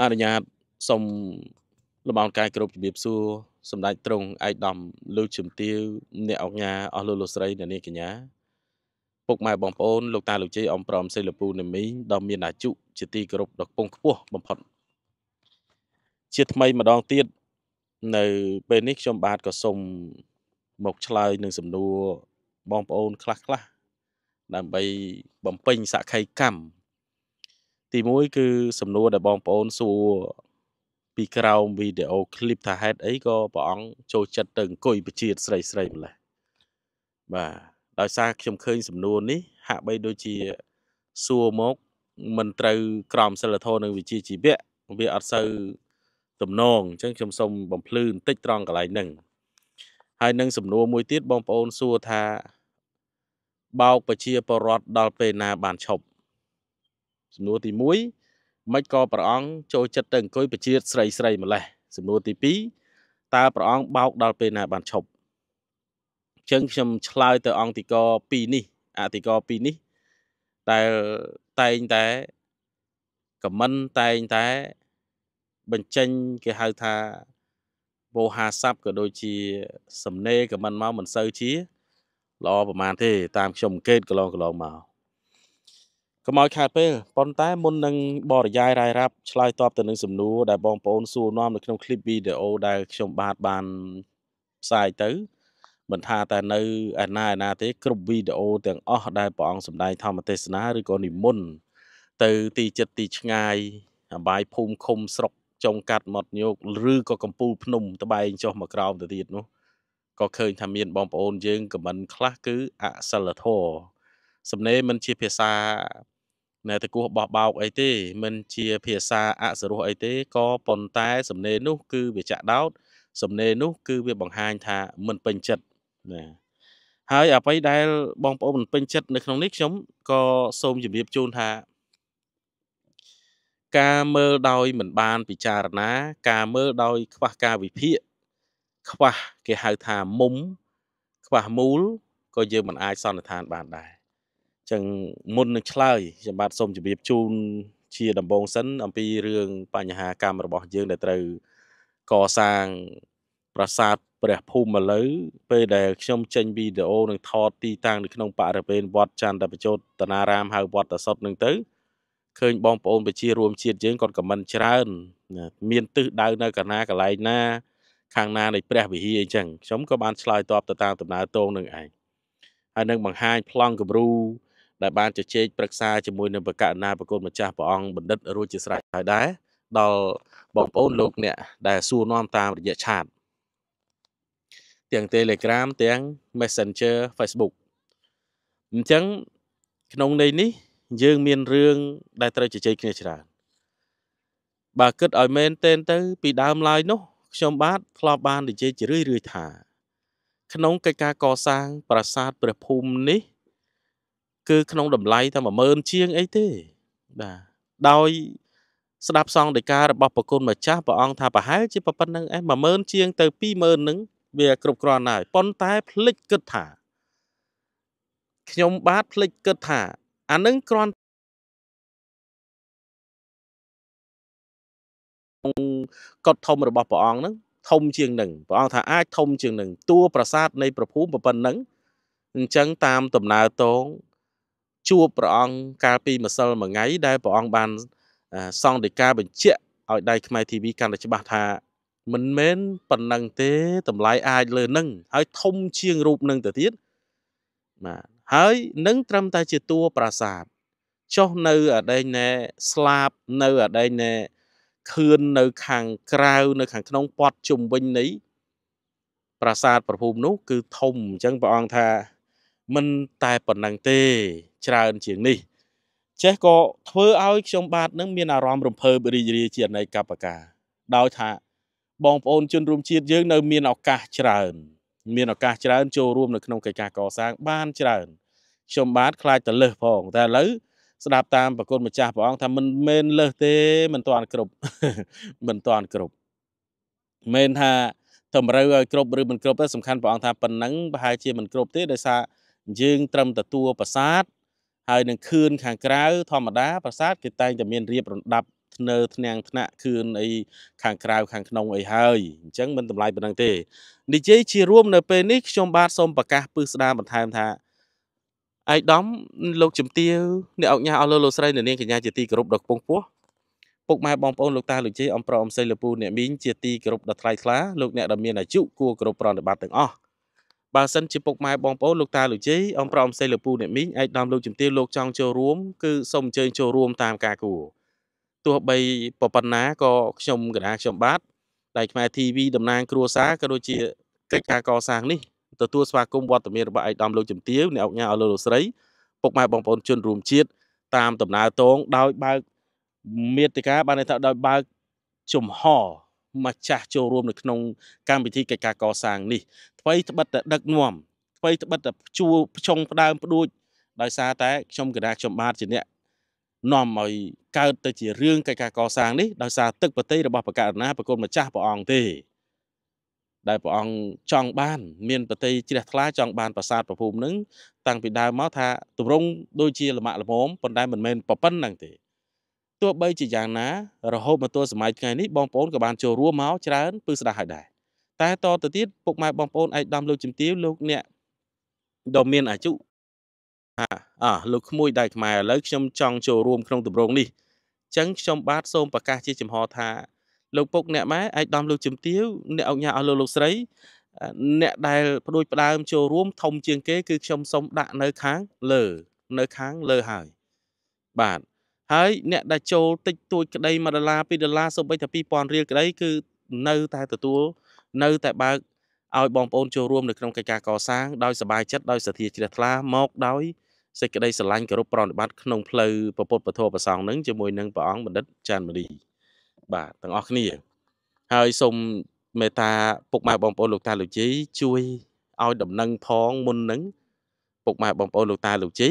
អនុញ្ញាតសូមលំអរកាយគ្រប់ជំរាបសួរសម្ដេចទ្រង់ឯកឧត្តមលោកជំទាវអ្នកអង្គការអស់លោកលោកស្រីអ្នកនាងកញ្ញាពុកម៉ែបងប្អូនលោកតាលោកជ័យអំប្រមសិលពូនាមីដ៏មានអាយុជាទីគោរពដ៏គង់ខ្ពស់បំផុតជាថ្មីម្ដងទៀតនៅពេលនេះខ្ញុំបាទក៏សូមមកឆ្លើយនឹងសំណួរបងប្អូនខ្លះខ្លះដើម្បីបំពេញសក្ខីកម្មទី1គឺសំណួរដែលបងប្អូនសួរពីក្រោមវីដេអូឃ្លីបថាហេតុអីក៏ព្រះអង្គចូលចិត្តទៅអង្គុយបជាតស្រីស្រីម្លេះបាទដោយសារខ្ញុំឃើញសំណួរនេះហាក់បីដូចជាសួរមក មិនត្រូវក្រមសិលធម៌និងវិជាជីវៈវាអត់សូវទំនងអញ្ចឹងខ្ញុំសូមបំភ្លឺបន្តិចត្រង់កន្លែងហ្នឹងហើយនឹងសំណួរមួយទៀតបងប្អូនសួរថាបោកប្រជាពលរដ្ឋដល់ពេលណាបានឈប់សំណួរទី1មិនក៏ព្រះអង្គចូលចិត្តទៅអង្គុយប្រជាតស្រីស្រី ម្លេះសំណួរទី2តើព្រះអង្គបោកដល់ពេលណាបានឈប់ចឹងខ្ញុំឆ្លើយទៅអង្គតិក2នេះអតិក2នេះតែតែងតែខមមិនតែងតែបញ្ចេញគេហៅថាវោហាស័ព្ទក៏ដូចជាសំណេរខមមិនមកមិនសូវជាល្អប្រហែលទេតាមខ្ញុំអង្កេតកន្លងកន្លងមកកុំឲ្យខាតពេលប៉ុន្តែមុននឹងបរិយាយរាយរាប់ឆ្លើយតបទៅនឹងសំណួរដែលបងប្អូនសួរនាំនៅក្នុងคลิปវីដេអូដែលខ្ញុំបាទបានផ្សាយទៅមិនថាតែនៅឯណាឯណាទេគ្រប់វីដេអូទាំងអស់ដែលព្រះអង្គសម្ដែងធម្មទេសនាឬក៏និមន្តទៅទីចិត្តទីឆ្ងាយអបាយភូមិឃុំស្រុកចុងកាត់មាត់ញោកឬក៏កំពូលភ្នំត្បែងចុះមកក្រោមទៅទៀតនោះក៏ឃើញថាមានបងប្អូនយើងខមមិនខ្លះគឺអសិលធម៌សំណេរមិនជាភាសាណែតគោះបោះបោកអីទេមិនជាភាសាអសរោះអីទេក៏ប៉ុន្តែសំណេរនោះ គឺវាចាក់ដោតសំណេរនោះ គឺវាបង្ហាញថាមិនពេញចិត្តណាហើយអ្វីដែល បងប្អូនមិនពេញចិត្តនៅក្នុងនេះខ្ញុំក៏សូមជម្រាបជូនថាការមើលដោយមិនបានពិចារណា ការមើលដោយខ្វះការវិភាគខ្វះគេហៅថាមុំ ខ្វះមូលក៏យើងមិនអាចសន្និដ្ឋានបានដែរចឹងមុននឹងឆ្លើយខ្ញុំបាទសូមជម្រាបជូន ជាដំបូងសិន អំពីរឿងបញ្ហាកម្មរបស់យើងដែលត្រូវកសាងប្រាសាទព្រះភូមិឥឡូវពេលដែល ខ្ញុំចេញវីដេអូនឹងថតទីតាំងនៅក្នុងបរិវេណវត្តចន្ទបជោតនារាមហៅវត្តតសុតនឹងទៅឃើញបងប្អូនប្រជារួមជាតិយើងគាត់ខមមិនច្រើន មានទិសដៅនៅកណាកន្លែងណាខាងណានៃព្រះវិហារអញ្ចឹងខ្ញុំក៏បានឆ្លើយតបទៅតាមដំណើរតងនឹងឯងហើយនឹងបង្ហាញប្លង់គំរូដែលបានជជែកប្រឹក្សាជាមួយនឹងបកណ្ណាប្រគុណម្ចាស់ព្រះអង្គបណ្ឌិតរួចជាស្រេចហើយដែរដល់បងប្អូនលោកអ្នកដែលសួរនាំតាមរយៈឆាតទាំង Telegram ទាំង Messenger Facebook អញ្ចឹងក្នុងន័យនេះយើងមានរឿងដែលត្រូវជជែកគ្នាច្រើនបើគិតឲ្យមែនទែនទៅពីដើមឡើយនោះខ្ញុំបាទធ្លាប់បាន និយាយជារឿយៗថាក្នុងកិច្ចការកសាង ប្រាសាទព្រះភូមិនេះគឺក្នុងតម្លៃតែ10000ជាងអីទេបាទដោយស្ដាប់សង្ឃដីការបស់ប្រគុណម្ចាស់ព្រះអង្គថាប្រហែលជាប៉ុណ្្នឹងឯង10000ជាងទៅ20000ហ្នឹងវា គ្រប់គ្រាន់ហើយប៉ុន្តែភ្លេចគិតថាខ្ញុំបាទភ្លេចគិតថា អានឹងគ្រាន់កត់ធំរបស់ព្រះអង្គហ្នឹងធំជាងនឹងព្រះអង្គថា អាចធំជាងនឹងតួប្រាសាទនៃប្រភូមិប៉ុណ្្នឹងអញ្ចឹងតាមដំណើរតងជួបព្រះអង្គកាលពីម្សិលមួយថ្ងៃដែលព្រះអង្គបាន សង្ឃដីកាបញ្ជាក់ឲ្យដៃខ្មែរ TV កាន់តែច្បាស់ថា មិនមែនប៉ុណ្ណឹងទេ តម្លៃអាចលើនឹងហើយធំជាងរូបនឹងទៅទៀតបាទហើយនឹងត្រឹមតែជាតួប្រាសាទចុះនៅអដែងណែស្លាប់នៅអដែងណែខឿននៅខាងក្រៅនៅខាងក្នុងពត់ជុំវិញនៃប្រាសាទប្រភូមិនោះគឺធំអញ្ចឹងព្រះអង្គថាមិនតែប៉ុណ្ណឹងទេច្រើនជាងនេះចេះក៏ធ្វើឲ្យខ្ញុំបាទនឹងមានអារម្មណ៍រំភើបរីករាយជាអនេកបកាដោយថាបងប្អូនជនរួមជាតិយើងនៅមានឱកាសច្រើនមានឱកាសច្រើនចូលរួមនៅក្នុងកិច្ចការកសាងបានច្រើនខ្ញុំបាទខ្លាចតលើសផងតែឥឡូវស្ដាប់តាមប្រគុណម្ចាស់ព្រះអង្គថាមិនមែនលើសទេមិនតាន់គ្រប់មិនតាន់គ្រប់មិនថាតម្រូវឲ្យគ្រប់ឬមិនគ្រប់តែសំខាន់ព្រះអង្គថាប៉ុណ្ណឹងប្រហែលជាមិនគ្រប់ទេដោយសារយើងត្រឹមទទួលប្រាសាទហើយនឹងខឿនខាងក្រៅធម្មតាប្រាសាទគេតែងតែមានរៀបរំដាប់ធ្នើធ្នាក់ថ្នាក់ខឿនអីខាងក្រៅខាងក្នុងអីហើយអញ្ចឹងមិនតម្លៃប៉ុណ្ណឹងទេនិយាយជា រួម នៅពេលនេះខ្ញុំបាទសូមប្រកាសពឹស្ដារបន្ថែមថាឯកដំលោកជំទាវអ្នកអុកញ៉ាអស់លោកលោកស្រីនាងកញ្ញាជាទីគោរពដ៏ខ្ពង់ខ្ពស់ពុកម៉ែបងប្អូនលោកតាលោកជ័យអំប្រអំសីលពូអ្នកមីងជាទីគោរពដ៏ថ្លៃថ្លាលោកអ្នកដែលមានអាយុគួរគោរពប្រណិប័តទាំងអស់បើសិនជាពុកម៉ែបងប្អូនលោកតាលោកជ័យអ៊ំប្រអំសេលពូអ្នកមីងឯកឧត្តមលោកជំទាវលោកចង់ចូលរួមគឺសូមអញ្ជើញចូលរួមតាមការគួរទោះបីប៉ុណ្ណាក៏ខ្ញុំកណាខ្ញុំបាទដៃខ្មែរ TV តំណាងគ្រួសារក៏ដូចជាកិច្ចការកសាងនេះទទួលស្វាគមន៍វត្តមានរបស់ឯកឧត្តមលោកជំទាវអ្នកអង្គការអលោកលោកស្រីពុកម៉ែបងប្អូនជនរួមជាតិតាមដំណើរតងដោយបើកមេតិការបានន័យថាដោយបើកជំហរម្ចាស់ចូលរួមនៅក្នុងកម្មវិធីកិច្ចការកសាងនេះអ្វីត្បិតតែដឹកនាំអ្វីត្បិតតែជួផ្ចុងផ្ដើមផ្ដួចដោយសារតែខ្ញុំកណាខ្ញុំបាទជាអ្នកនាំឲ្យកើតទៅជារឿងកិច្ចការកសាងនេះដោយសារទឹកប្រតិរបស់បកករណាប្រគុណម្ចាស់ព្រះអង្គទេដែលព្រះអង្គចង់បាន មានប្រតិជ្រះថ្លាចង់បានប្រាសាទប្រភូមិនឹងតាំងពីដើមមកថាទម្រង់ដូចជាលមាក់លមមប៉ុន្តែមិនមែនប៉ុណ្ណឹងទេទោះបីជាយ៉ាងណារហូតមកទល់សម័យថ្ងៃនេះបងប្អូនក៏បានចូលរួមមកច្រើនពឹស្ដាហើយដែរតែតទៅទៀតពុកម៉ែបងប្អូនឯកដំលោកជំទាវលោកអ្នកដ៏មានអាយុអ่าលោកក្មួយដៃខ្មែរឥឡូវខ្ញុំចង់ចូលរួមក្នុងទម្រង់នេះចឹងខ្ញុំបាទសូមប្រកាស ជាចំហថា លោកពុកអ្នកម៉ែឯកដំលោកជំទាវអ្នកអង្គញាអស់លោកលោកស្រី អ្នកដែលផ្ដួចផ្ដើមចូលរួម ធំជាងគេគឺខ្ញុំសូមដាក់នៅខាងលើនៅខាងលើហើយបាទហើយអ្នកដែលចូលតិចតួចក្តី1ដុល្លារ2ដុល្លារសូម្បីតែ2000រៀលក្តីគឺនៅតែទទួល នៅតែបើកឲ្យបងប្អូនចូលរួមនៅក្នុងកិច្ចការកសាងដោយសบายចិត្តដោយសទ្ធាជ្រះថ្លាមកដោយសេចក្តីស្រឡាញ់គោរពប្រណិប័តក្នុងផ្លូវពពុទ្ធពធប្រសងនឹងជាមួយនឹងព្រះអង្គបណ្ឌិតចាន់មលីបាទទាំងអស់គ្នា ហើយសូមមេត្តាពុកម៉ែបងប្អូនលោកតាលោកជីជួយឲ្យដំណឹងផងមុននឹងពុកម៉ែបងប្អូនលោកតាលោកជី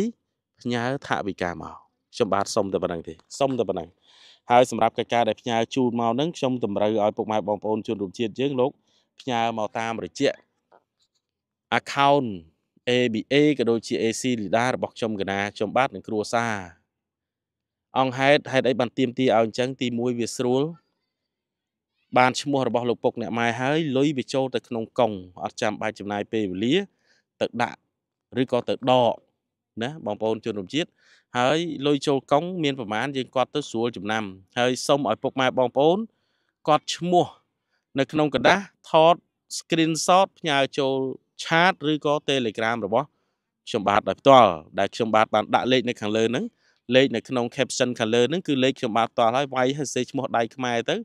ផ្ញើថាវិការមកខ្ញុំបាទសុំតែប៉ុណ្្នឹងទេសុំតែប៉ុណ្្នឹងហើយសម្រាប់កិច្ចការដែលផ្ញើជូនមកហ្នឹងខ្ញុំតម្រូវឲ្យពុកម៉ែបងប្អូនជនរួមជាតិយើងលោកផ្ញើមកតាមរយៈ account ABA ក៏ដូចជា AC Leader របស់ខ្ញុំកណាខ្ញុំបាទនឹងគ្រួសារអង្គហេតុហេតុអីបានទៀមទីឲ្យអញ្ចឹងទី1វាស្រួលបានឈ្មោះរបស់លោកពុកអ្នកម៉ែហើយលុយវាចូលទៅក្នុងកុងអត់ចាំបាច់ចំណាយពេលវេលាទៅដាក់ឬក៏ទៅដកណាបងប្អូន ជនរួមជាតិហើយលុយចូលកង់មានប្រមាណយើងគាត់ទៅស្រួលចំណាំ ហើយសូមឲ្យពុកម៉ែបងប្អូនគាត់ឈ្មោះ នៅក្នុងกระดาษថត screenshot ផ្ញើចូល chat ឬក៏ Telegram របស់ខ្ញុំបាទដោយផ្ទាល់ដែលខ្ញុំបាទបានដាក់លេខនៅខាងលើហ្នឹងលេខនៅក្នុង caption ខាងលើហ្នឹងគឺលេខខ្ញុំបាទផ្ទាល់ហើយវាយឲ្យសេឈ្មោះដៃខ្មែរទៅ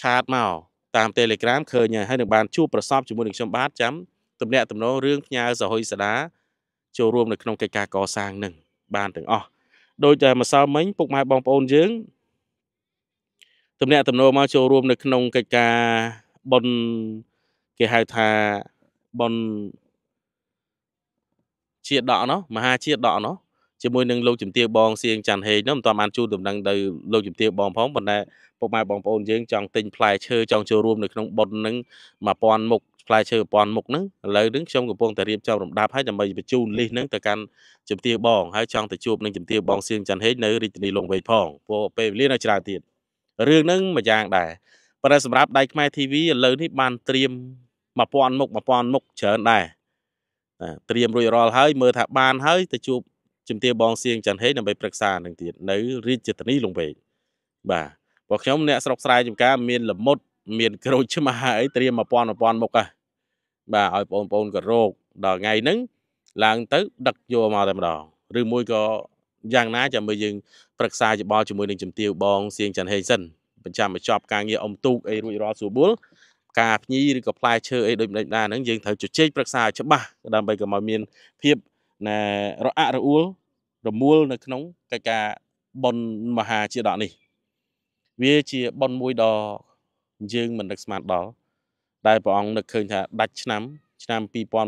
chat មកតាម Telegram ឃើញហើយហើយនឹងបានជួបប្រសពជាមួយនឹងខ្ញុំបាទចាំទំនាក់ទំនងរឿងផ្ញើសហុយសដាចូលរួមនៅក្នុងកិច្ចការកសាងនឹងបានទាំងអស់ដោយតែម្សិលមិញពុកម៉ែបងប្អូនយើងតំណាក់តំណងមកចូលរួមនៅក្នុងកិច្ចការប៉ុនគេហៅថាប៉ុនជាដកណោះមហាជាដកណោះជាមួយនឹងលោកជំទាវបងសៀងច័ន្ទហេងនោះមិនទាន់បានជួលដំណឹងទៅលោកជំទាវបងផងប៉ុន្តែពុកម៉ែបងប្អូនយើងចង់ទិញផ្លែឈើចង់ចូលរួមនៅក្នុងប៉ុននឹង1000មុខផ្លែឈើប្រព័ន្ធមុខហ្នឹងឥឡូវហ្នឹងខ្ញុំកំពុងតែរៀបចំរំដាប់ហើយដើម្បីបញ្ជូនលីសហ្នឹងទៅកាន់ជំទាវបងហើយចង់ទៅជួបនឹងជំទាវបងសៀងច័ន្ទហេងនៅរាជធានីលង្វែកផងព្រោះពេលវេលានៅច្រើនទៀតរឿងហ្នឹងមួយយ៉ាងដែរប៉ុន្តែសម្រាប់ដៃខ្មែរ TV ឥឡូវនេះបានត្រៀម1000មុខ1000មុខច្រើនដែរត្រៀមរួចរាល់ហើយមើលថាបានហើយទៅជួបជំទាវបងសៀងច័ន្ទហេងដើម្បីប្រឹក្សានឹងទៀតនៅ រាជធានីលង្វែកបាទព្រោះខ្ញុំអ្នកស្រុកស្រែចំការមាន លមុត មានក្រូចឆ្មាអីត្រៀម1000 1000មុខហ่ะបាទឲ្យបងប្អូនក៏រោគដល់ថ្ងៃហ្នឹងឡើងទៅ ដឹកយកមកតែម្ដងឬមួយក៏យ៉ាងណាចាំមើលយើងប្រឹក្សាយោបល់ជាមួយនឹងជំទាវបងសៀងច័ន្ទហេងសិនបញ្ចាំបញ្ចប់ការងារអុំទូកអីរួចរាល់ស្រួលបួលការភ្ញីឬក៏ផ្លែឈើអីដូចម្ដេចដែរហ្នឹងយើងត្រូវជជែកប្រឹក្សាច្បាស់ដើម្បីកុំឲ្យមានភាពណារអាក់រអួលរមួលនៅក្នុងកិច្ចការបនមហាជាដកនេះវាជាបនមួយដ៏យើងមិននឹកស្មានដល់ដែលព្រះអង្គនឹកឃើញថាដាច់ឆ្នាំ ឆ្នាំ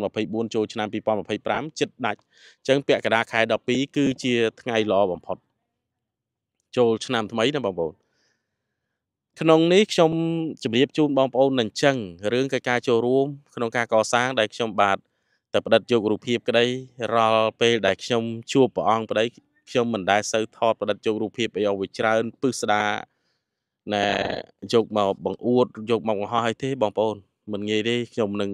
2024ចូលឆ្នាំ2025ចិត្តដាច់អញ្ចឹងពាក់កណ្ដាលខែ12គឺជា ថ្ងៃល្អបំផុតចូលឆ្នាំថ្មីណាបងប្អូនក្នុងនេះខ្ញុំជម្រាប ជូនបងប្អូននឹងអញ្ចឹងរឿងកិច្ចការចូលរួម ក្នុងការកសាងដែលខ្ញុំបាទតែផ្ដិតយករូបភាព ក្តីរាល់ពេលដែលខ្ញុំជួបព្រះអង្គប្តីខ្ញុំមិនដែលសូវថតផ្ដិតយករូបភាពអីអស់វាច្រើនពឹសស្ដារណែយកមកបង្អួតយកមកបង្ហោះឲ្យទេបងប្អូន មិនងាយទេខ្ញុំនឹង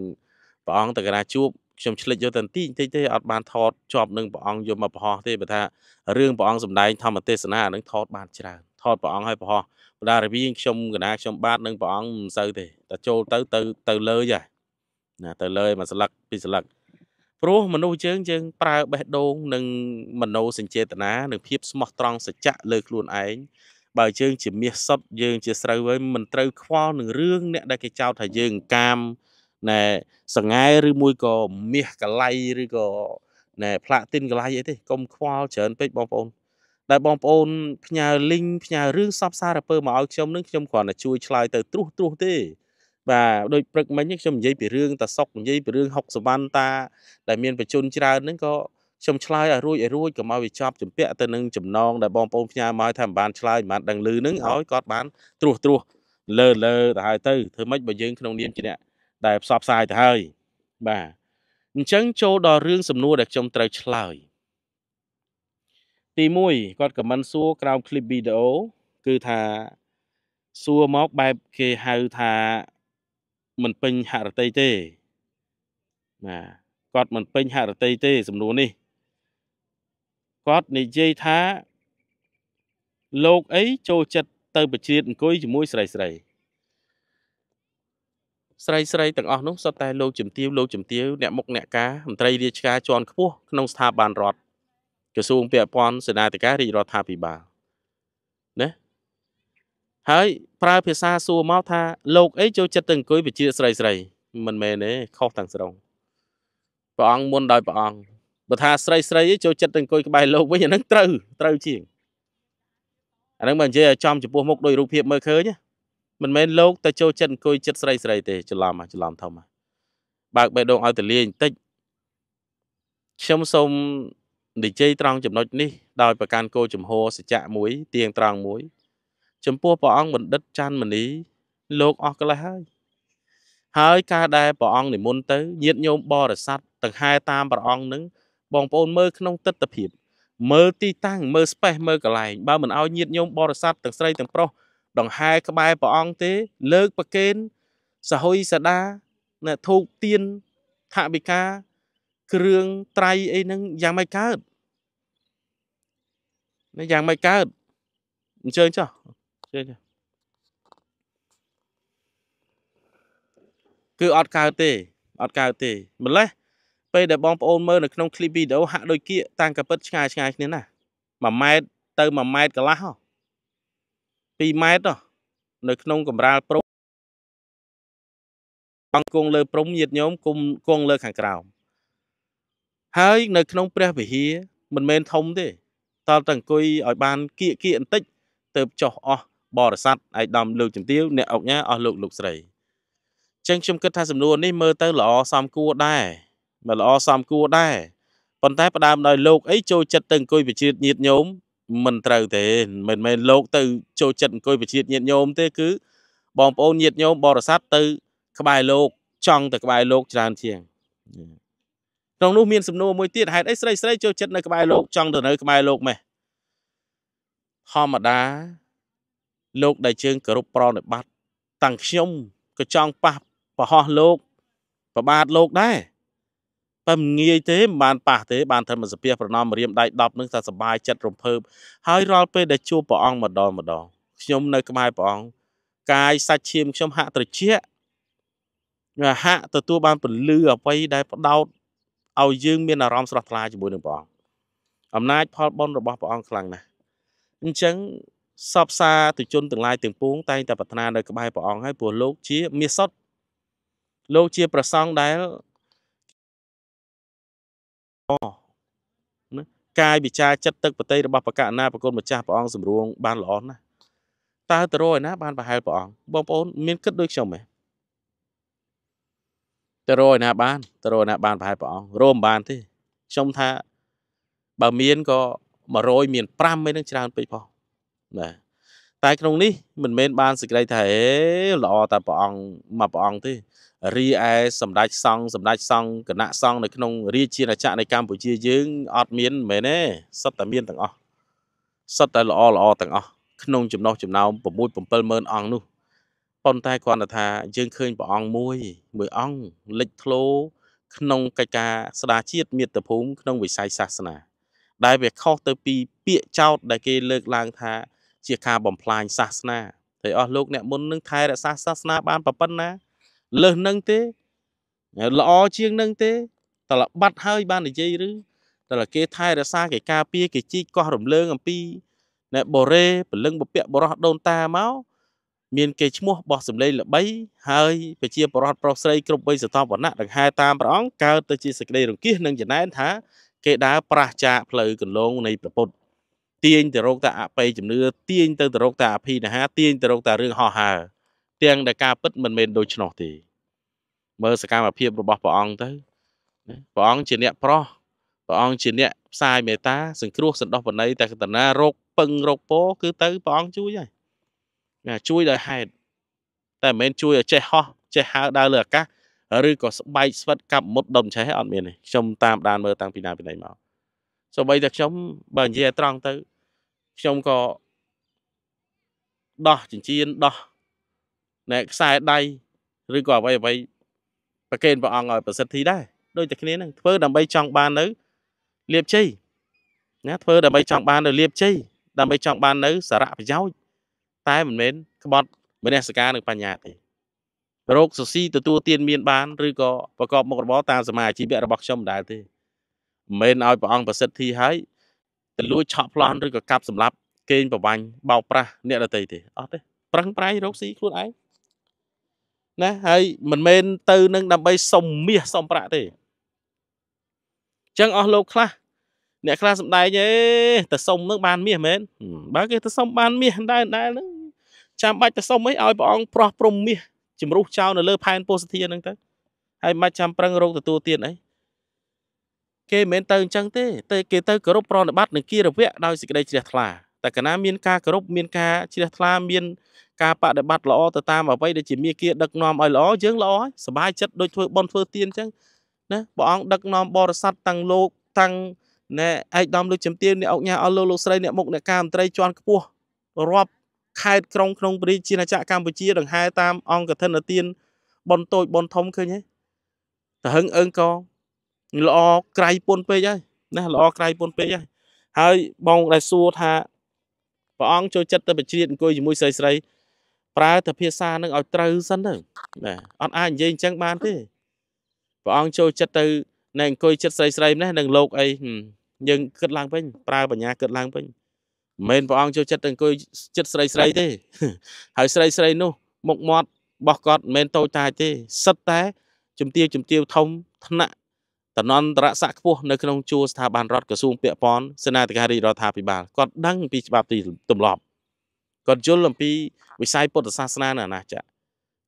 ព្រះអង្គតកណាជួបខ្ញុំឆ្លិចយកតែបន្តិចតិចទេអត់បានថតជាប់នឹងព្រះអង្គយកមកបង្ហោះទេបើថារឿងព្រះអង្គសំដែងធម្មទេសនានឹងថតបានច្រើនថតព្រះអង្គឲ្យបង្ហោះបណ្ដារវីខ្ញុំកណាខ្ញុំបាទនឹងព្រះអង្គមិនសូវទេតែចូលទៅទៅទៅលើយណា ទៅលើមួយស្លឹកពីរស្លឹកព្រោះមនុស្សយើងយើងប្រើបេះដូងនិងមโนសញ្ចេតនានិងភាពស្មោះត្រង់សច្ចៈលើខ្លួនឯងបើយើងជាមាសសុទ្ធយើង ជាស្រូវហើយមិនត្រូវខ្វល់នឹងរឿងអ្នកដែលគេចោទថាយើងកាមណែសង្ហែឬមួយក៏មាសកលៃឬក៏ណែផ្លាទីនកលៃអីទេកុំខ្វល់ច្រើនពេកបងប្អូនដែលបងប្អូនផ្ញើលីងផ្ញើរឿងសពសារពើមកឲ្យខ្ញុំនឹងខ្ញុំគ្រាន់តែជួយឆ្លើយទៅត្រួសត្រាសទេ បាទដូចព្រឹកមិញខ្ញុំនិយាយពីរឿងតាសុកនិយាយពីរឿងហុកសវណ្ណតា ដែលមានបជនច្រើនហ្នឹងក៏ខ្ញុំឆ្លើយឲ្យរួចឲ្យរួចកុំឲ្យវាចប់ចម្ពាក់ទៅនឹងចំណងដែលបងប្អូនផ្ញើមកថាមិនបានឆ្លើយមិនបានដឹងឮនឹងឲ្យគាត់បានត្រួសត្រាសលើលើទៅហើយទៅធ្វើម៉េចបើយើងក្នុងនាមជាអ្នកដែលផ្សព្វផ្សាយទៅហើយបាទអញ្ចឹងចូលដល់រឿងសំណួរដែលខ្ញុំត្រូវឆ្លើយទី1គាត់ខមមិនសួរក្រោមคลิปវីដេអូគឺថាសួរមកបែបគេហៅថាមិនពេញហរតីទេបាទគាត់មិនពេញហរតីទេសំណួរនេះគាត់និយាយថាលោកអីចូលចិត្តទៅបជ្រៀតអង្គុយជាមួយស្រីស្រីស្រីស្រីទាំងអស់នោះសុទ្ធតែលោកជំទាវលោកជំទាវអ្នកមុខអ្នកការមន្ត្រីរាជការជាន់ខ្ពស់ក្នុងស្ថាប័នរដ្ឋក្រសួងពាក់ព័ន្ធសេនាធិការរាជរដ្ឋាភិបាលណាហើយប្រើភាសាសួរមកថាលោកអីចូលចិត្តទៅអង្គុយបជ្រៀតស្រីស្រីមិនមែនទេខុសទាំងស្រុងព្រះអង្គមុនដោយព្រះអង្គបើថាស្រីស្រីចូលចិត្តទៅអង្គុយក្បែរលោកវិញអាហ្នឹងត្រូវត្រូវជាងអាហ្នឹងបើនិយាយឲ្យចំចំពោះមុខដោយរូបភាពមើលឃើញមិនមែនលោកទៅចូលចិត្តអង្គុយចិត្តស្រីស្រីទេ ច្រឡំច្រឡំធំបើកបេះដូងឲ្យតលាបន្តិចខ្ញុំសូមនិយាយត្រង់ចំណុចនេះ ដោយប្រកាន់គោចំហសច្ចៈមួយទៀងត្រង់មួយចំពោះព្រះអង្គបណ្ឌិតច័ន្ទមនីលោកអស់កលេសហើយ ហើយការដែលព្រះអង្គនិមន្តទៅញាតញោមបរិស័ទទាំងហែតាមព្រះអង្គនឹងបងប្អូនមើលក្នុងទស្សនវិជ្ជាមើលទីតាំងមើល space មើលកន្លែងបើមិនឲ្យញាតញោមបរិស័ទទាំងស្រីទាំងប្រុសដង្ហែក្បែរព្រះអង្គទេ លើកប្រកេនសហុយសដាអ្នកធូបទៀនថាវិការគ្រឿងត្រៃអីហ្នឹងយ៉ាងម៉េចកើតយ៉ាងម៉េចកើតអញ្ជើញចុះអញ្ជើញចុះគឺអត់កើតទេអត់កើតទេម្លេះពេលដែលបងប្អូនមើលនៅក្នុងឃ្លីបវីដេអូហាក់ដូចគៀកតាំងកពិតឆ្ងាយឆ្ងាយគ្នាណា1ម៉ែត្រទៅ1ម៉ែត្រកន្លះ2ម៉ែត្រនៅក្នុងកម្រាលព្រំអង្គគង់លើព្រំញាតញោមគុំគង់លើខាងក្រោមហើយនៅក្នុង ព្រះវិហារមិនមែនធំទេតើតអង្គុយឲ្យបានគៀកគៀកបន្តិចទៅចុះអស់បរិស័ទឯកដំលោកជំទាវអ្នកអុកញ៉ាអស់លោកលោកស្រីចឹងខ្ញុំគិតថាសំណួរនេះមើលទៅល្អសមគួរដែរមិនល្អសមគួរដែរប៉ុន្តែផ្ដើមដោយលោកអីចូលចិត្តទៅអង្គុយវិជ្រាតញាតញោមមិនត្រូវទេមិនមែនលោកទៅ ចូលចិត្តអង្គុយវិជ្រាតញាតញោមទេ គឺបងប្អូនញាតញោមបរិស័ទទៅ ក្បែរលោកចង់ទៅក្បែរលោកច្រើនជាងក្នុងនោះមានសំណួរមួយទៀតហេតុអីស្រីស្រីចូលចិត្តនៅក្បែរលោកចង់ទៅនៅក្បែរលោកម៉េះធម្មតាលោកដែលជើងគោរពប្រណិប័តតាំងខ្ញុំក៏ចង់ប៉ះប្រហោះលោកប្របាទលោកដែរបើមិនងាយទេមិនបានប៉ះទេបានធ្វើមកសភាប្រណមរៀមដៃ10នឹងថាសบายចិត្តរំភើបហើយរាល់ពេលដែលជួបព្រះអង្គម្ដងម្ដងខ្ញុំនៅក្បែរព្រះអង្គកាយសាច់ឈាមខ្ញុំហាក់ត្រជាក់ហាក់ទទួលបានពលឺអ្វីដែលផ្ដោតឲ្យយើង មានអារម្មណ៍ស្រស់ថ្លាជាមួយនឹងព្រះអង្គអំណាចផលបុណ្យរបស់ព្រះអង្គខ្លាំងណាស់អញ្ចឹងសពសាទុជនទាំងឡាយទាំងពួងតែងតែប្រាថ្នានៅក្បែរព្រះអង្គហើយព្រោះលោកជាមាសសុទ្ធលោកជាប្រសង់ដែលណាកាយវិចារចិត្តទឹកប្រតិរបស់បកណាប្រគុណម្ចាស់ព្រះអង្គសម្រួងបានល្អណាស់តើទៅរកឯណា បានប្រហែលព្រះអង្គបងប្អូនមានគិតដូចខ្ញុំទេទៅរកឯណាបានទៅរកឯណាបានប្រហែលព្រះអង្គរកមិនបានទេខ្ញុំថាបើមានក៏100មាន5ឯនឹងច្រើនពេកផងបាទតែក្នុងនេះមិនមែនបានសេចក្តីថាអេល្អតែព្រះអង្គមកព្រះអង្គទេរីឯសម្ដេចសង្ឃសម្ដេចសង្ឃគណៈសង្ឃនៅក្នុងរាជាណាចក្រនៃកម្ពុជាយើងអត់មានមែនទេសុទ្ធតែមានទាំងអស់សុទ្ធតែល្អល្អទាំងអស់ក្នុងចំណោះចំណោម6 70000អង្គនោះប៉ុន្តែគ្រាន់តែថាយើងឃើញព្រះអង្គមួយមួយអង្គលេចធ្លោក្នុងកិច្ចការស្ដារជាតិមាតុភូមិក្នុង វិស័យសាសនា ដែលវាខុសទៅពីពាក្យចោទដែលគេលើកឡើងថាជាការបំផ្លាញសាសនាហើយអស់លោកអ្នកមុននឹងថែរក្សាសាសនាបានប៉ុណ្ណាលើសនឹងទេល្អជាងនឹងទេតើបាត់ហើយបាននិយាយឬតើគេថែរក្សាគេការពារគេជីកកោះរំលើងអំពីអ្នកបរេពលឹងពពកបរោះដូនតាមកមានគេឈ្មោះបោះសម្លេងល្បីហើយប្រជាបរតប្រុសស្រីគ្រប់វ័យសតវណ្ណៈដង្ហែតាមព្រះអង្គកើតទៅជាសេចក្តីរង្គៀសនិងចំណែនថា គេដើរប្រះចាកផ្លូវកន្លងនៃព្រះពុទ្ធទាញទៅរកតែអបិយជំនឿទាញទៅទៅរកតែអភិនិហាទាញទៅរកតែរឿងហោះហើរទាំងដែលការពិតមិនមែនដូច្នោះទេមើលសកម្មភាពរបស់ព្រះអង្គទៅព្រះអង្គជាអ្នកប្រោះព្រះអង្គជាអ្នកផ្សាយមេត្តាសង្គ្រោះសន្តោសបណីតែកតណារោគពឹងរោគពោគឺទៅព្រះអង្គជួយហើយណាជួយដោយហេតុតែមិនមែនជួយឲ្យចេះហោះចេះហើរដើរលើអាកាសឬក៏ស្បែកស្វិតកាប់មុតដុំឆេះអត់មានទេខ្ញុំតាមដានមើលតាំងពីណាពីណីមកសូម្បីតែខ្ញុំបើនិយាយឲ្យត្រង់ទៅខ្ញុំក៏ដោះចិញ្ចៀនដោះណែខ្សែដៃឬក៏អ្វីអ្វីប្រកេនព្រះអង្គឲ្យប្រសិទ្ធិដែរដូចតែគ្នានឹងធ្វើដើម្បីចង់បាននៅលៀបជ័យណាធ្វើដើម្បីចង់បាននៅលៀបជ័យដើម្បីចង់បាននៅសារៈប្រយោជន៍តែមិនមែនក្បត់មនសិការនឹងបញ្ញាទេរោគសស៊ីទទួលទានមានបានឬក៏ប្រកបមុខរបរតាមសមាជីវៈរបស់ខ្ញុំមិនដែរទេមិនមែនឲ្យព្រះអង្គប្រសិទ្ធិឲ្យទលួចឆក់ប្លន់ឬក៏កាប់សម្លាប់កេងប្រវាញ់បោកប្រាស់អ្នកដទៃទេអត់ទេ ប្រឹងប្រែងរកស៊ីខ្លួនឯងណាហើយមិនមែនទៅ នឹង ដើម្បីសុំមាសសុំប្រាក់ទេអញ្ចឹងអស់លោកខ្លះអ្នកខ្លះសំដែងអេទៅសុំនឹងបានមាសមែនបើគេទៅសុំបានមាសដែរដែរនឹងចាំបាច់ទៅសុំអីឲ្យព្រះអង្គប្រោះព្រំមាសជំរុះចោលនៅលើ ផែនពោសធានឹងទៅហើយមិនចាំប្រឹងរកទទួលទានអីគេមិនទៅអញ្ចឹងទេតែគេទៅគោរពប្រណិប័តនឹងគិរវៈដោយសេចក្តីជ្រះថ្លាតែកាលណាមានការគោរពមានការជ្រះថ្លាមានការបដិបត្តិល្អទៅតាមអ្វីដែលជាមេគាដឹកនាំឲ្យល្អយើងល្អហើយសบายចិត្តដូចធ្វើបន់ធ្វើទៀនអញ្ចឹងណាព្រះអង្គដឹកនាំបរិស័ទតាំងលោកតាំងណែឯកឧត្តមលោកជំទាវអ្នកអង្គញាអស់លោកលោកស្រីអ្នកមុខអ្នកការមន្ត្រីជាន់ខ្ពស់រាប់ខេត្តក្រុងក្នុងព្រះរាជាណាចក្រកម្ពុជាដង្ហែតាមអង្គកឋិនទានបនតូចបនធំឃើញទេតហឹងអើងកងល្អក្រៃពុនពេកហើយណាល្អក្រៃពុនពេកហើយហើយបងដែលសួរថាព្រះអង្គចូលចិត្តទៅបជ្រៀតអង្គុយជាមួយស្រីស្រី ប្រើតែភាសានឹងឲ្យត្រូវសិនទៅណាអត់អាចនិយាយអញ្ចឹងបានទេព្រះអង្គចូលចិត្តទៅនៅអង្គុយចិត្តស្រីស្រីម្នេះនឹងលោកអីយើងគិតឡើងវិញប្រើបញ្ញាគិតឡើងវិញមិនមែនព្រះអង្គចូលចិត្តទៅអង្គុយចិត្តស្រីស្រីទេហើយស្រីស្រីនោះ មុខមាត់របស់គាត់មិនមែនតូចតាចទេសឹកតែ ជំទាវជំទាវធំថ្នាក់តំណន្តរស័ក្តិខ្ពស់នៅក្នុងជួរស្ថាប័នរដ្ឋក្រសួងពាក់ព័ន្ធសេនាធិការរាជរដ្ឋាភិបាលគាត់ដឹងអំពីច្បាប់ទីទម្លាប់គាត់យល់អំពីវិស័យពុទ្ធសាសនានៅអាណាចក្រ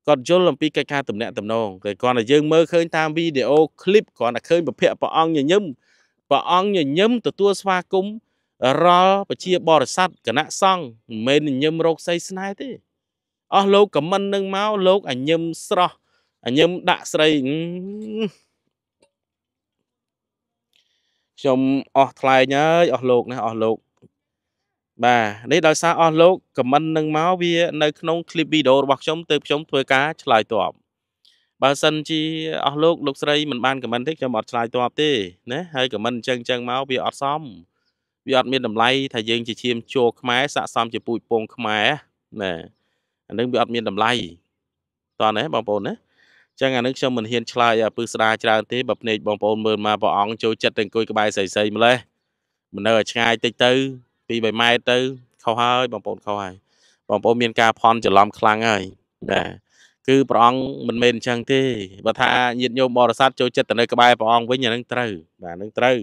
គាត់យល់អំពីកិច្ចការទំនាក់ទំនងតែគាត់តែយើងមើលឃើញតាមវីដេអូឃ្លីបគាត់តែឃើញពភៈព្រះអង្គញញឹមព្រះអង្គញញឹមទទួលស្វាគមន៍រាល់ប្រជាបរិស័ទគណៈសង្ឃមិនមែនញញឹមរោគសីស្នេហ៍ទេអស់លោកខមមិននឹងមកលោកអញញឹមស្រស់អញញឹមដាក់ស្រីខ្ញុំអស់ថ្លែងហើយអស់លោកណាអស់លោកបាទនេះដោយសារអស់លោកខមមិននឹងមកវានៅក្នុង clip video របស់ខ្ញុំ ទៅខ្ញុំធ្វើការឆ្លើយតបបើ សិន ជាអស់លោកលោកស្រីមិនបានខមមិនទេខ្ញុំអត់ឆ្លើយតបទេណាហើយខមមិនអញ្ចឹងអញ្ចឹងមកវាអត់សមវាអត់មានតម្លៃថាយើងជាឈាមជោខ្មែរស័កសមជាពូជពង ខ្មែរណាអានឹងវាអត់មានតម្លៃតោះណាបងប្អូនណាចឹងអានឹងខ្ញុំមិនហ៊ានឆ្លើយពឹស្ដារច្រើនទេបើភ្នែកបងប្អូនមើលមកព្រះអង្គចូលចិត្តតែអង្គុយក្បែរសីសីម្លេះមិននៅឲ្យឆ្ងាយតិចទៅពី3ម៉ែត្រទៅខុសហើយ បងប្អូនខុសហើយបងប្អូនមានការផន់ច្រឡំខ្លាំងហើយបាទគឺព្រះអង្គមិនមែនអញ្ចឹងទេបើថាញាតិញោមបរិស័ទចូលចិត្តទៅនៅក្បែរព្រះអង្គវិញអានឹងត្រូវបាទនឹងត្រូវ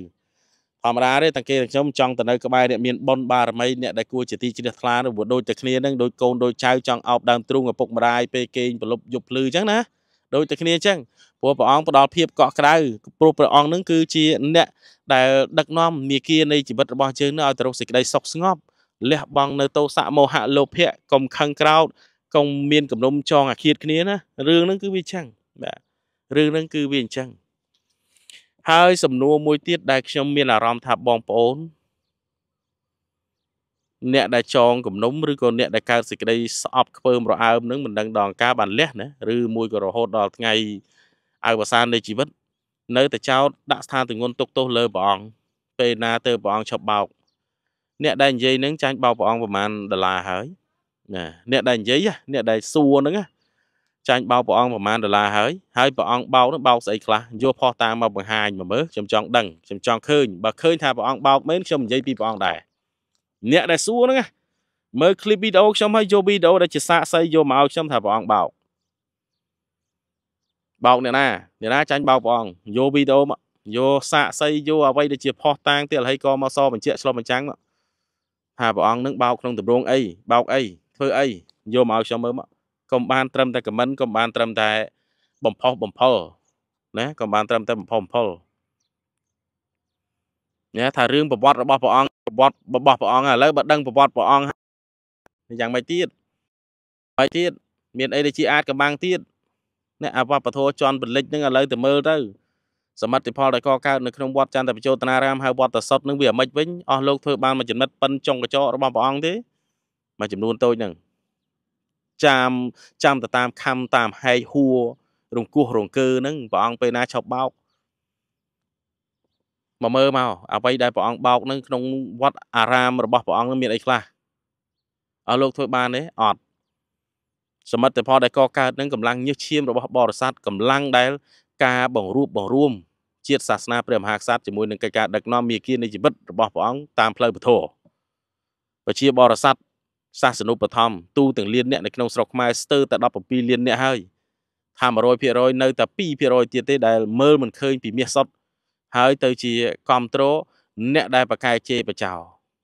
ធម្មតាទេតាំងគេទាំងខ្ញុំចង់ទៅនៅក្បែរអ្នកមានបុណ្យបារមីអ្នកដែលគួរជាទីជ្រះថ្លាឬដូចតែគ្នានឹងដូចកូនដូចចៅចង់អោបដើមទ្រូងឪពុកម្ដាយពេលគេងប្រលប់យប់ភ្លឺអញ្ចឹងណាដូចតែគ្នាអញ្ចឹងព្រោះព្រះអង្គផ្ដល់ភាពកក់ក្ដៅព្រោះព្រះអង្គនឹងគឺជាអ្នកដែលដឹកនាំនាគានៃជីវិតរបស់យើងនៅឲ្យទៅរកសេចក្តីសុខស្ងប់លះបង់នៅទោសៈមោហៈលោភៈកុំខឹងក្រោតកុំមានគំនុំចងអាឃាតគ្នាណារឿងហ្នឹងគឺវាអញ្ចឹងបាទរឿងហ្នឹងគឺវាអញ្ចឹងហើយសំណួរមួយទៀតដែលខ្ញុំមានអារម្មណ៍ថាបងប្អូនអ្នកដែលចងគំនុំឬក៏អ្នកដែលកើតសេចក្តីស្អប់ខ្ពើមរអើមនឹងមិនដឹងដល់ការបានលះណាឬមួយក៏រហូតដល់ថ្ងៃអវសាននៃជីវិត នៅតែចោតដាក់ស្ថានទងន់ទុកទោសលើព្រះអង្គពេលណាទៅព្រះអង្គឈប់បោកអ្នកដែលនិយាយនឹងចាញ់បោកព្រះអង្គប្រហែលដុល្លារហើយណាអ្នកដែលនិយាយអ្នកដែលសួរហ្នឹងចាញ់បោកព្រះអង្គប្រហែលដុល្លារហើយហើយព្រះអង្គបោកនឹងបោកស្អីខ្លះយកផោះតាមមកបង្ហាញមកមើលខ្ញុំចង់ដឹងខ្ញុំចង់ឃើញបើឃើញថាព្រះអង្គបោកមែនខ្ញុំនិយាយពីព្រះអង្គដែរអ្នកដែលសួរហ្នឹងមើលឃ្លីបវីដេអូខ្ញុំហើយយកវីដេអូដែលជាសាកសីយកមកឲ្យខ្ញុំថាព្រះអង្គបោកបោកអ្នកណាអ្នកណាចាញ់បោកព្រះអង្គយកវីដេអូមកយកសាកសីយកអ្វីដែលជាផុសតាងទៀតហើយក៏មកសបញ្ជាក់ឆ្លុះបញ្ចាំងមកថាព្រះអង្គនឹងបោកក្នុងទម្រង់អីបោកអីធ្វើអីយកមកឲ្យខ្ញុំមើលមកកុំបាន ត្រឹមតែខមមិនកុំបានត្រឹមតែបំផុសបំផុលណាកុំបានត្រឹមតែបំផុសបំផុលណាថារឿងប្រវត្តិរបស់ព្រះអង្គប្រវត្តិរបស់ព្រះអង្គឥឡូវបើដឹងប្រវត្តិព្រះអង្គយ៉ាងម៉េចទៀតហើយទៀតមានអីដែលជាអាចកម្បាំងទៀតអ្នកអវបធរជន់ពលិចនឹងឥឡូវទៅមើលទៅសមត្ថផលដែលកកើតនៅក្នុងវត្តចន្ទបជោតនារាមហៅវត្តតសុតនឹងវាអាមិចវិញអស់លោកធ្វើបានមួយចំណិតប៉ិនចុងកញ្ចក់របស់ព្រះអង្គទេមួយចំនួនតូចហ្នឹងចាំចាំទៅតាមខំតាមហែកហួររង្គោះរង្គើហ្នឹងព្រះអង្គពេលណាឈប់បោកមកមើលមក អ្វីដែលព្រះអង្គបោកនឹងក្នុងវត្តអារាមរបស់ព្រះអង្គនឹងមានអីខ្លះអស់លោកធ្វើបានទេអត់សមិទ្ធផលដែលកកើតនឹងកម្លាំងញើសឈាមរបស់បរិស័ទកម្លាំងដែល ការបង្រួបបង្រួមជាតិសាសនាព្រះមហាក្សត្រជាមួយនឹងកិច្ចការដឹកនាំមាគ៌ានៃជីវិតរបស់ព្រះអង្គតាមផ្លូវពធប្រជាបរិស័ទសាសនុបឋមទូទាំងលានអ្នកនៅក្នុងស្រុកខ្មែរស្ទើរតែ17លានអ្នកហើយថា100%នៅតែ2%ទៀតទេដែលមើលមិនឃើញពីមាសសុទ្ធហើយទៅជាគ្រប់គ្រងអ្នកដែលប្រកែកជេរបចោ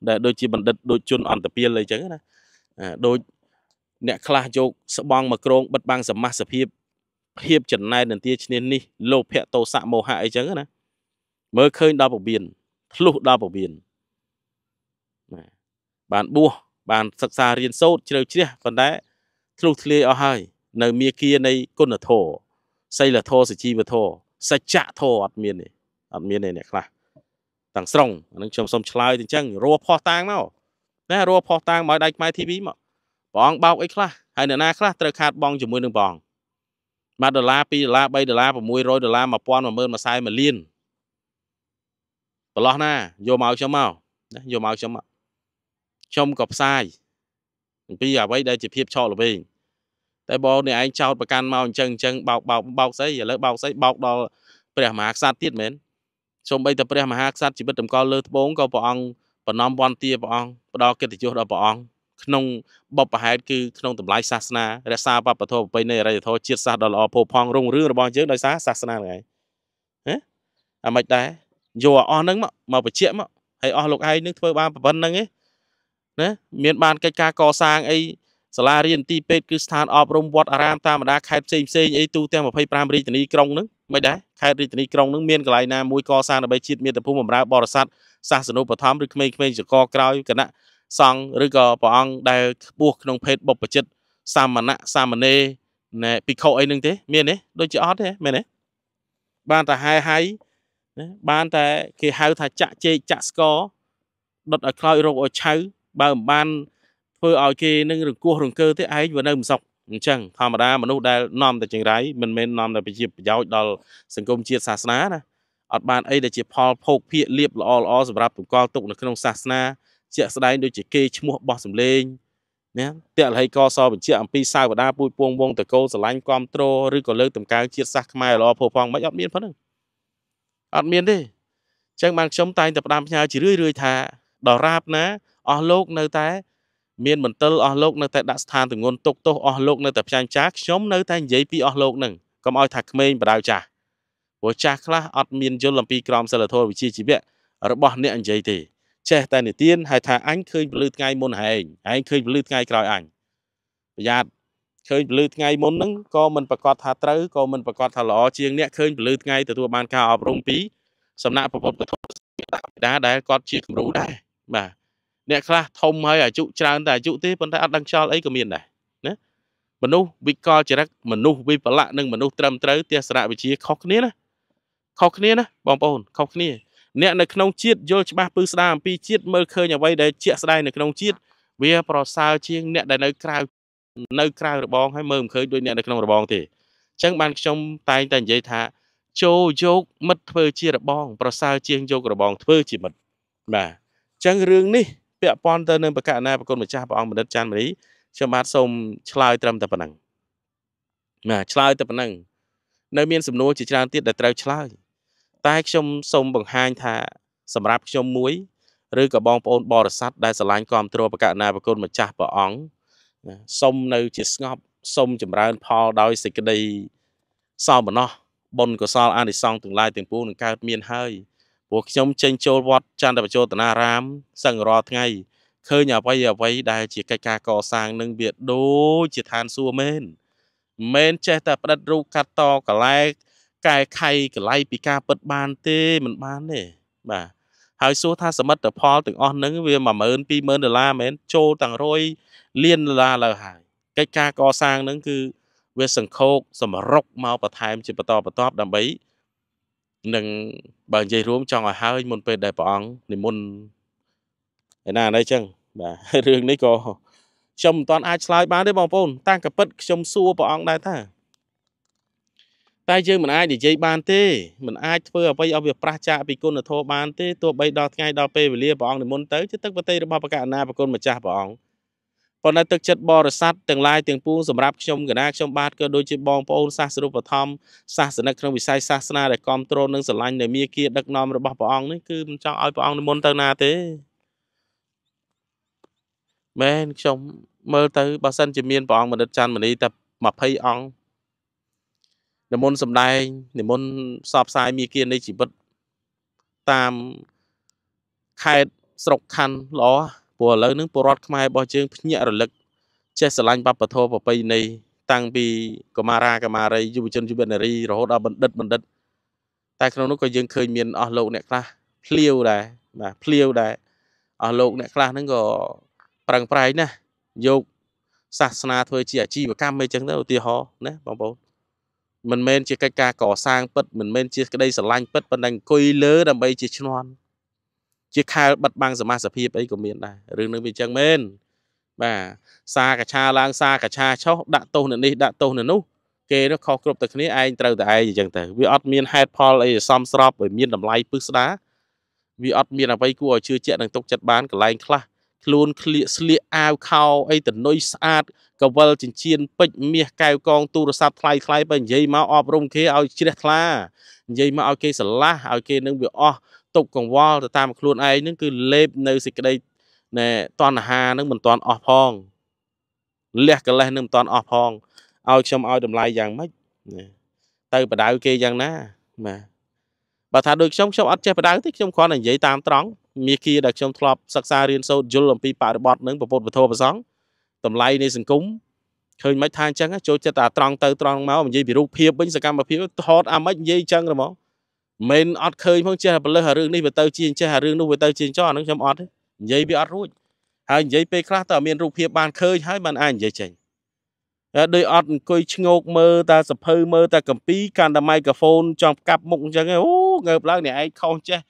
ដែលដូចជាបណ្ឌិតដូចជន អន្តពាលអីចឹងណាដូចអ្នកខ្លះយកស្បងមកក្រងបិទបាំងសមាសភាពភាពចំណែននទាឈ្នានេះ លោភៈតោសៈមោហៈអីចឹងណាមើលឃើញដល់ពពៀនធ្លុះដល់ពពៀនណាបានបួសបានសិក្សារៀនសូត្រជ្រៅជ្រះប៉ុន្តែធ្លុះធ្លាយអស់ហើយនៅមាគានៃគុណធម៌សីលធម៌សជីវធម៌សច្ចធម៌អត់មានទេអត់មានទេអ្នកខ្លះទាំងស្រុងអានឹងខ្ញុំសូមឆ្លើយទៅអញ្ចឹងរួផោះតាងមកណារួផោះតាងមកដៃខ្មែរ TV មកព្រះអង្គបោកអីខ្លះហើយអ្នកណាខ្លះត្រូវខាតបងជាមួយនឹងព្រះអង្គ1ដុល្លារ2ដុល្លារ3ដុល្លារ600ដុល្លារ1000 10000 40 1លានប្រឡោះណាយកមកខ្ញុំមកណាយកមកខ្ញុំមកខ្ញុំក៏ផ្សាយអំពីអ្វីដែលជាភាពឆោតល្វែងតែបងអ្នកឯងចោតប្រកាន់មកអញ្ចឹងអញ្ចឹងបោកបោកបោកស្អីឥឡូវបោកស្អីបោកដល់ព្រះមហាក្សត្រទៀតមែនសូម្បីតែព្រះមហាក្សត្រជីវិតតម្កល់លើត្បូងក៏ព្រះអង្គប្រណំវន្តាព្រះអង្គផ្ដល់កិត្តិយសដល់ព្រះអង្គក្នុងបបហេតុគឺក្នុងតម្លៃសាសនារក្សាវប្បធម៌ប្រពៃណីអរិយធម៌ជាតិសាសន៍ដ៏ល្អផូរផង់រុងរឿងរបស់យើងដោយសារសាសនាហ្នឹងឯងណាអាមិនដែរយកអស់ហ្នឹងមកមកបញ្ជាក់មកហើយអស់លោកឯងនឹងធ្វើបានប៉ុណ្្នឹងឯងណាមានបានកិច្ចការកសាងអីសាលារៀនទីពេទ្យគឺស្ថានអប់រំវត្តអារាមតាមបណ្ដាខេត្តផ្សេងផ្សេងអីទូទាំង25រាជធានីក្រុងហ្នឹងមិនដែរខេត្តរាជធានីក្រុងនឹងមានកន្លែងណាមួយកសាងដើម្បីជាតិមាតុភូមិបម្រើបរិស័ទសាសនុបឋមឬក្មេងៗចកក្រោយគណៈសង្ឃឬក៏ព្រះអង្គដែលខ្ពស់ក្នុង ភេទបុព្វជិត សាមណៈសាមណេរណែភិក្ខុអីនឹងទេមានទេដូចជាអត់ទេមែនទេបានតែហែហៃណាបានតែគេហៅថាចាក់ជែកចាក់ស្គរដុតឲ្យខ្លោចរោគឲ្យឆៅបើមិនបានធ្វើឲ្យគេនឹងរង្គោះរង្គើទេឯងវានៅមិនសុខអញ្ចឹងធម្មតាមនុស្សដែលនាំតែចង្រៃមិនមែននាំតែប្រជាប្រយោជន៍ដល់សង្គមជាតិសាសនាណាអត់បានអីដែលជាផលភោគភាកលៀបល្អល្អសម្រាប់បង្កល់ទុកនៅក្នុងសាសនា ជាក់ស្ដែងដូចជាគេឈ្មោះបោះសម្លេងណាតលហីកសបញ្ជាអំពីសាវតាពួយពួងវងតកោស្រឡាញ់គ្រប់គ្រងឬក៏លើកតម្កើងជាតិសាសខ្មែរល្អផោផងមិនអត់មានប៉ុណ្ណឹងអត់មានទេអញ្ចឹងបានខ្ញុំតែងតែផ្ដាំផ្ញើជារឿយៗថាដរាបណាអស់លោកនៅតែមានមន្ទិលអស់លោកនៅតែដាក់ស្ថានទម្ងន់ទុកទោសអស់លោកនៅតែផ្សាយចាស់ខ្ញុំនៅតែនិយាយពីអស់លោកនឹងកុំឲ្យថាក្មេងបដៅចាស់ព្រោះចាស់ខ្លះអត់មានយល់អំពីក្រមសីលធម៌វិជ្ជាជីវៈរបស់អ្នកនិយាយទេ ចេះតែនិទានហើយថាអញឃើញពលឺថ្ងៃមុនហែងហែងឃើញពលឺថ្ងៃក្រោយអញប្រយ័ត្នឃើញពលឺថ្ងៃមុនហ្នឹងក៏មិនប្រកាសថាត្រូវក៏មិនប្រកាសថាល្អជាងអ្នកឃើញពលឺថ្ងៃទទួលបានការអប់រំពីសំណាក់ប្រពុតពុទ្ធសាសនាដែលគាត់ជាគំរូដែរបាទអ្នកខ្លះធំហើយអាយុច្រើនតែអាយុទេប៉ុន្តែអត់ដឹងខ្យល់អីក៏មានដែរណាមនុស្សវិកលចរិតមនុស្សវិបលៈនិងមនុស្សត្រឹមត្រូវទស្សនវិជ្ជា ខុសគ្នាណាខុសគ្នាណាបងប្អូនខុសគ្នាអ្នកនៅក្នុងជាតិយល់ច្បាស់ពឺស្ដារអំពីជាតិមើលឃើញអ្វីដែលជាក់ស្ដែងនៅក្នុងជាតិវាប្រសើរជាងអ្នកដែលនៅ ក្រៅនៅក្រៅរបងហើយមើលមិនឃើញដូចអ្នកនៅក្នុងរបងទេអញ្ចឹងបានខ្ញុំតែងតែនិយាយថា ចូលយកមិត្តធ្វើជារបងប្រសើរជាងយករបងធ្វើជាមិត្តបាទអញ្ចឹងរឿងនេះពាក់ព័ន្ធទៅនឹងបកណាប្រគុណម្ចាស់ព្រះអង្គបណ្ឌិតច័ន្ទមនីខ្ញុំបាទសូមឆ្លើយត្រឹមតែប៉ុណ្ណឹងណាឆ្លើយតែប៉ុណ្ណឹងនៅមានសំណួរជាច្រើនទៀតដែលត្រូវឆ្លើយ តែខ្ញុំសូមបង្ហាញថា សម្រាប់ខ្ញុំមួយឬក៏បងប្អូនបរិស័ទដែលឆ្លាញ់គ្រប់គ្រងបកណាប្រគុណម្ចាស់ព្រះអង្គណាសូមនៅជាស្ងប់សូមចម្រើនផលដោយសេចក្តីសោមនស្សបុណ្យកុសលអានិសង្សទាំងឡាយទាំងពួងនឹងកើតមានហើយព្រោះខ្ញុំចេញចូលវត្តចន្ទបជោតនារាមសឹងរាល់ថ្ងៃឃើញអ្វីអ្វីដែលជាកិច្ចការកសាងនឹងវាដូចជាឋានសួគ៌មែនមែនចេះតែផ្តិតរូបកាត់តកលែកកែខៃកលែកពីការពិតបានទេមិនបានទេបាទហើយសួរថាសមិទ្ធផលទាំងអស់ហ្នឹងវា10000 20000ដុល្លារមែនចូលទាំងរយលានដុល្លារលើហើយកិច្ចការកសាងហ្នឹងគឺវាសង្ខោកសម្រុកមកបន្ថែមជាបន្តបន្ទាប់ដើម្បីនឹងបើនិយាយរួមចង់ឲ្យហើយមុនពេលដែលព្រះអង្គនិមន្តឯណាណីចឹង បាទរឿងនេះក៏ខ្ញុំមិនទាន់អាចឆ្លើយបានទេបងប្អូនតាំងកពិតខ្ញុំសួរព្រះអង្គដែរថាតែយើងមិនអាចនិយាយបានទេមិនអាចធ្វើអ្វីឲ្យវាប្រះចាកពីគុណធម៌បានទេទោះបីដល់ថ្ងៃដល់ពេលវេលាព្រះអង្គនិមន្តទៅជាទឹកប្រតិរបស់បកណ្ណាប្រគុណម្ចាស់ព្រះអង្គប៉ុន្តែទឹកចិត្តបរិស័ទទាំងឡាយទាំងពួងសម្រាប់ខ្ញុំកណាខ្ញុំបាទក៏ដូចជាបងប្អូនសាសរូបធម្មសាសនិកក្នុងវិស័យសាសនាដែលគ្រប់គ្រងនិងស្រឡាញ់នៅមាគាដឹកនាំរបស់ព្រះអង្គនេះគឺមិនចង់ឲ្យព្រះអង្គនិមន្តទៅណាទេមែនខ្ញុំមើលទៅបើសិនជាមានព្រះអង្គមនិតច័ន្ទមនីតែ20អង្គនិមន្តសម្ដែងនិមន្តផ្សព្វផ្សាយមាគានៃជីវិតតាមខេត្តស្រុកខណ្ឌល្អព្រោះឥឡូវហ្នឹងពលរដ្ឋខ្មែររបស់យើងភ្ញាក់រលឹកចេះស្រឡាញ់វប្បធម៌ប្រពៃណីតាំងពីកុមារាកុមារីយុវជនយុវនារីរហូតដល់បណ្ឌិតបណ្ឌិតតែក្នុងនោះក៏យើងឃើញមានអស់លោកអ្នកខ្លះភ្លាវដែរបាទភ្លាវដែរអស់លោកអ្នកខ្លះហ្នឹងក៏ប្រឹងប្រែងណាស់យកសាសនាធ្វើជាអាជីវកម្មអីចឹងទៅឧទាហរណ៍ណាបងប្អូនមិនមែនជាកិច្ចការកសាងពិតមិនមែនជាក្តីស្រឡាញ់ពិតប៉ុន្តែអង្គុយលើដើម្បីជាឈ្នន់ជាខែលបិទបាំងសមាសភាពអីក៏មានដែររឿងនឹងវាអញ្ចឹងមែនបាទសាកាឆាឡើងសាកាឆាឆោះដាក់ទោសនៅនេះដាក់ទោសនៅនោះគេនោះខុសគ្រប់តែគ្នាឯងត្រូវតែឯងអញ្ចឹងទៅវាអត់មានហេតុផលអីសមស្របវាមានតម្លៃពិស្ដាវាអត់មានអ្វីគួរឲ្យជឿជាក់និងទុកចិត្តបានកន្លែងខ្លះខ្លួនក្លៀកស្លៀកអាវខោអីតនុយស្អាតកវលចិញ្ចៀនពេជ្រមាសកែវកងទូរស័ព្ទថ្លៃថ្លៃបើនិយាយមកអប់រំគេឲ្យជ្រះថ្លានិយាយមកឲ្យគេស្រឡះឲ្យគេនឹងវាអស់ទុកកង្វល់ទៅតាមខ្លួនឯងនឹងគឺលេបនៅសេចក្តីណែតណ្ហានឹងមិនតាន់អស់ផងលះកិលេសនឹងមិនតាន់អស់ផងឲ្យខ្ញុំឲ្យតម្លៃយ៉ាងម៉េចទៅបដៅគេយ៉ាងណាបាទបើថាដូចខ្ញុំខ្ញុំអត់ចេះបដៅទេខ្ញុំគ្រាន់តែនិយាយតាមត្រង់មាគីដែលខ្ញុំធ្លាប់សិក្សារៀនសូត្រយល់អំពីបរិបទនឹងពុទ្ធវធប្រសងតម្លៃនៃសង្គមឃើញមិនថាអញ្ចឹងចូលចិត្តតែត្រង់ទៅត្រង់មកនិយាយពីរូបភាពវិញសកម្មភាពថតអាម៉េចនិយាយអញ្ចឹងហ្មងមិនអត់ឃើញផងចេះបលឹះរឿងនេះវាទៅជាចេះរឿងនោះវាទៅជាចោះអានឹងខ្ញុំអត់ទេនិយាយវាអត់រួច ហើយនិយាយពេលខ្លះតើមានរូបភាពបានឃើញហើយបានអាចនិយាយចេញដោយអត់អង្គុយឆ្ងោក មើលតាសភៅមើលតាកម្ពីកាន់តែម៉ៃក្រូហ្វូនចង់កាប់មុខអញ្ចឹងអូងើបឡើងអ្នកឯងខុសចេះ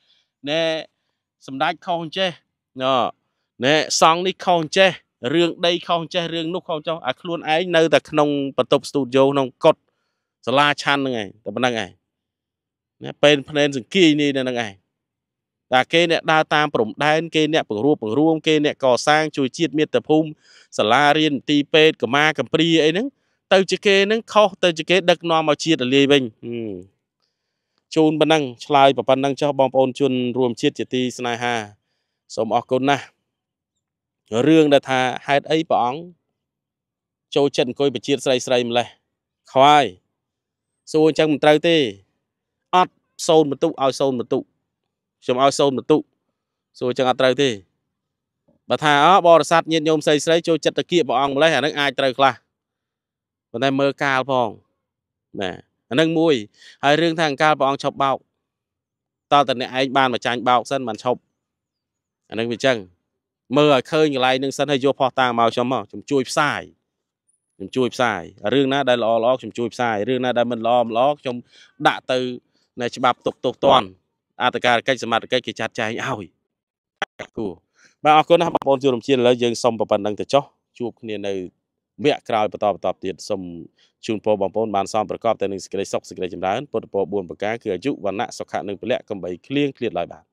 ណែសម្ដេចខុសចេះណណែសង់នេះខុសចេះរឿងដីខុសចេះរឿងនោះខុសចោះអាខ្លួនឯងនៅតែក្នុងបន្ទប់ស្ទូឌីយោក្នុងកុដសាលាឆាន់ហ្នឹងឯងតែប៉ុណ្្នឹងឯងណាពេនភ្នែនសង្គាយនេះនឹងឯងតែគេអ្នកដើរតាមព្រំដែនគេអ្នកបង្រួបបង្រួម គេអ្នកកសាងជួយជាតិមាតុភូមិសាលារៀនទីពេទ្យកម្មាកំព្រាអីហ្នឹងទៅជាគេហ្នឹងខុសទៅជាគេ ដឹកនាំមកជាតិលាយវិញជូនប៉ុណ្ណឹងឆ្លើយប៉ុណ្ណឹងចុះបងប្អូនជនរួមជាតិជាទីស្នេហាសូមអរគុណណាស់រឿងដែលថាហេតុអីព្រះអង្គចូលចិត្តអង្គុយបជាតិស្រីស្រីម្លេះខ្វាយសួរអញ្ចឹងមិនត្រូវទេអត់សូនបន្ទុកឲ្យសូនបន្ទុកខ្ញុំឲ្យសូនបន្ទុកសួរចឹងអត់ត្រូវទេបើថាអបរិស័ទញាតិញោមស្រីស្រីចូលចិត្តតាគៀកព្រះអង្គម្លេះអានឹងអាចត្រូវខ្លះប៉ុន្តែមើលកាលផងណាអានឹងមួយ ហើយរឿងថាអង្កាលព្រះអង្គឈប់បោកតើតអ្នកឯងបានមកចាញ់បោកសិនមិនឈប់អានឹងវាចឹងមើលឲ្យឃើញកន្លែងនឹងសិនហើយយកផោះតាំងមកខ្ញុំមកខ្ញុំជួយផ្សាយខ្ញុំជួយផ្សាយរឿងណាដែលល្អល្អខ្ញុំជួយផ្សាយរឿងណាដែលមិនល្អមិនល្អខ្ញុំដាក់ទៅនៃច្បាប់ទុកទោសទណ្ឌអត្តការកិច្ចសមត្ថកិច្ចគេចាត់ចែងឲ្យគូបាទអរគុណណាស់បងប្អូនជួបរំជាឥឡូវយើងសូមប៉ុណ្ណឹងទៅចុះជួបគ្នានៅវគ្គក្រោយបន្តបន្តទៀតសូមជូនពរបងប្អូនបានសមប្រកបទៅនឹងសេចក្តីសុខសេចក្តីចម្រើនពុទ្ធពរ4ប្រការគឺអាយុវណ្ណៈសុខៈនិងពលៈកំបីគ្លៀងគ្លាតឡើយបាទ